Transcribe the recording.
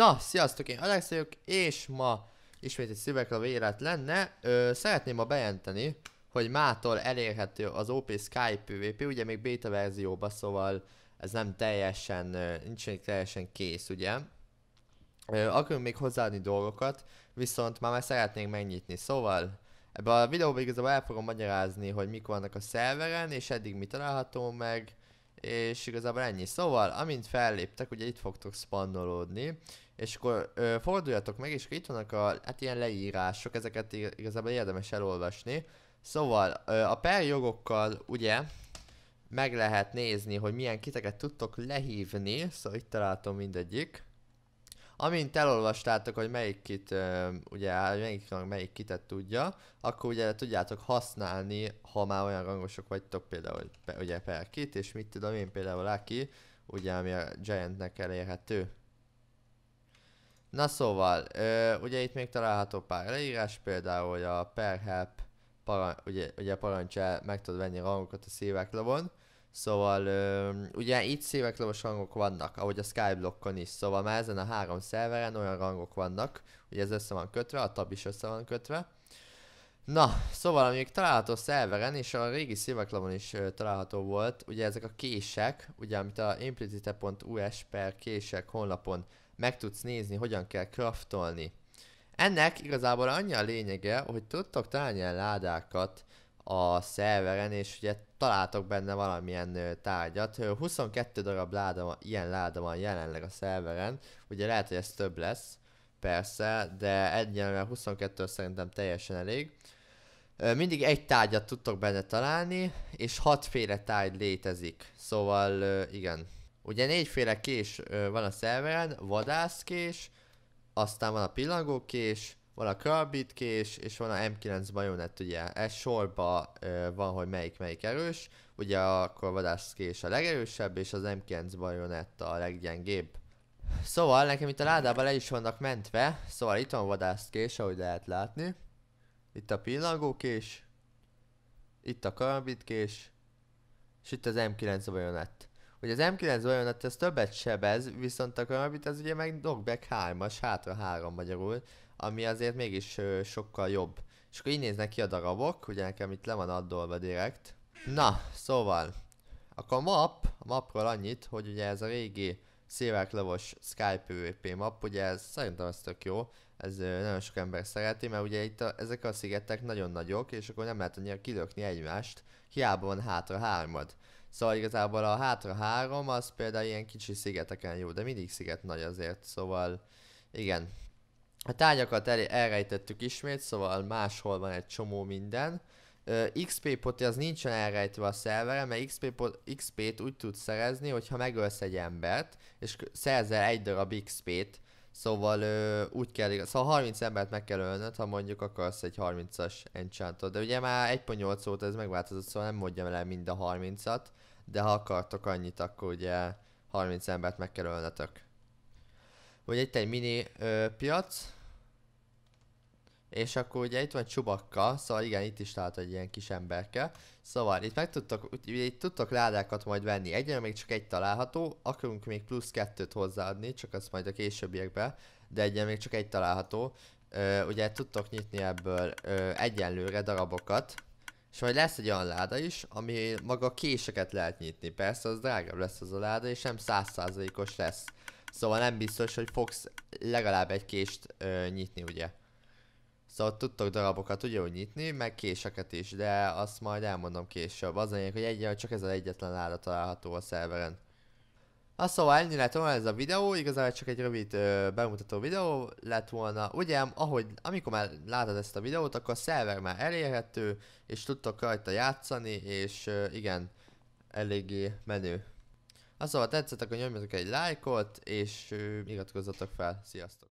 Na, sziasztok, én Alex vagyok, és ma ismét egy szüveglava vélet lenne. Ö, szeretném ma bejelenteni, hogy mától elérhető az OP Skype PvP, ugye még beta verzióba, szóval ez nem teljesen, nincs még teljesen kész, ugye? Ö, akarunk még hozzáadni dolgokat, viszont már, már szeretnénk megnyitni, szóval ebben a videóban igazából el fogom magyarázni, hogy mik vannak a szerveren, és eddig mi található meg, és igazából ennyi. Szóval, amint felléptek, ugye itt fogtok spannolódni, és akkor ö, forduljatok meg, és akkor itt vannak a, hát ilyen leírások, ezeket igazából érdemes elolvasni. Szóval, ö, a perjogokkal ugye meg lehet nézni, hogy milyen kiteket tudtok lehívni, szóval itt találtam mindegyik. Amint elolvastátok, hogy melyik kit, ugye melyik, melyik kitet tudja, akkor ugye tudjátok használni, ha már olyan rangosok vagytok, például hogy ugye per kit, és mit tudom én például Aki, ugye ami a Giantnek elérhető. Na szóval, ö, ugye itt még található pár leírás, például hogy a per help, paran ugye, ugye parancsel meg tud venni rangokat a szívek lovon, Szóval ö, ugye itt széveklomos rangok vannak, ahogy a Skyblockon is, szóval már ezen a három szerveren olyan rangok vannak, ugye ez össze van kötve, a tab is össze van kötve. Na, szóval amíg található szerveren, és a régi szilveklamon is ö, található volt, ugye ezek a kések, ugye amit a implicite.us per kések honlapon meg tudsz nézni, hogyan kell craftolni. Ennek igazából annyi a lényege, hogy tudtok találni ilyen ládákat, a szerveren, és ugye találtok benne valamilyen tárgyat. 22 darab láda van, ilyen láda van jelenleg a szerveren, ugye lehet, hogy ez több lesz, persze, de egyenlően 22 szerintem teljesen elég. Mindig egy tárgyat tudtok benne találni, és féle tárgy létezik, szóval igen. Ugye négyféle kés van a szerveren, vadászkés, aztán van a pillangókés, van a Carbit kés, és van a M9 bajonett, ugye ez sorba ö, van, hogy melyik melyik erős, ugye a korvadász kés a legerősebb, és az M9 bajonett a leggyengébb. Szóval nekem itt a ládában le is vannak mentve, szóval itt van vadászkés, ahogy lehet látni. Itt a pillangókés, itt a karbitkés, és itt az M9 bajonett. Ugye az M9 bajonett ez többet sebez, viszont a karbit az ugye meg knockback 3-as, hátra 3 magyarul, ami azért mégis ö, sokkal jobb. És akkor így néznek ki a darabok, ugye nekem itt le van addolva direkt. Na, szóval, akkor a map, a mapról annyit, hogy ugye ez a régi széváklavos Sky PvP map, ugye ez szerintem ez tök jó, ez ö, nagyon sok ember szereti, mert ugye itt a, ezek a szigetek nagyon nagyok, és akkor nem lehet annyira kilökni egymást, hiába van hátra hármad. Szóval igazából a hátra három az például ilyen kicsi szigeteken jó, de mindig sziget nagy azért, szóval igen, a tárgyakat el, elrejtettük ismét, szóval máshol van egy csomó minden. Uh, XP poti az nincsen elrejtve a szervere, mert XP pot, XP-t úgy tudsz szerezni, hogyha megölsz egy embert, és szerzel egy darab XP-t, Szóval uh, úgy kell, szóval 30 embert meg kell ölnöd, ha mondjuk akarsz egy 30-as enchantot. De ugye már 1.8 óta ez megváltozott, szóval nem mondjam el mind a 30-at, de ha akartok annyit, akkor ugye 30 embert meg kell ölnötök ugye itt egy mini ö, piac, és akkor ugye itt van csubakka, szóval igen, itt is lát egy ilyen kis emberke. Szóval itt meg tudtok, ugye itt tudtok ládákat majd venni. Egyenlően még csak egy található, akarunk még plusz kettőt hozzáadni, csak az majd a későbbiekbe. De egyenlően még csak egy található. Ö, ugye tudtok nyitni ebből ö, egyenlőre darabokat. És majd lesz egy olyan láda is, ami maga késeket lehet nyitni. Persze az drágább lesz az a láda, és nem százszázalékos lesz. Szóval nem biztos, hogy fogsz legalább egy kést ö, nyitni, ugye? Szóval tudtok darabokat ugye úgy nyitni, meg késeket is, de azt majd elmondom később. Az lényeg, hogy egy, csak ez az egyetlen láda található a szerveren. A szóval ennyi lett volna ez a videó, igazából csak egy rövid ö, bemutató videó lett volna. Ugye, ahogy, amikor már látod ezt a videót, akkor a szerver már elérhető, és tudtok rajta játszani, és ö, igen, eléggé menő. Ha szóval tetszettek, hogy nyomjatok egy lájkot, és iratkozzatok fel. Sziasztok!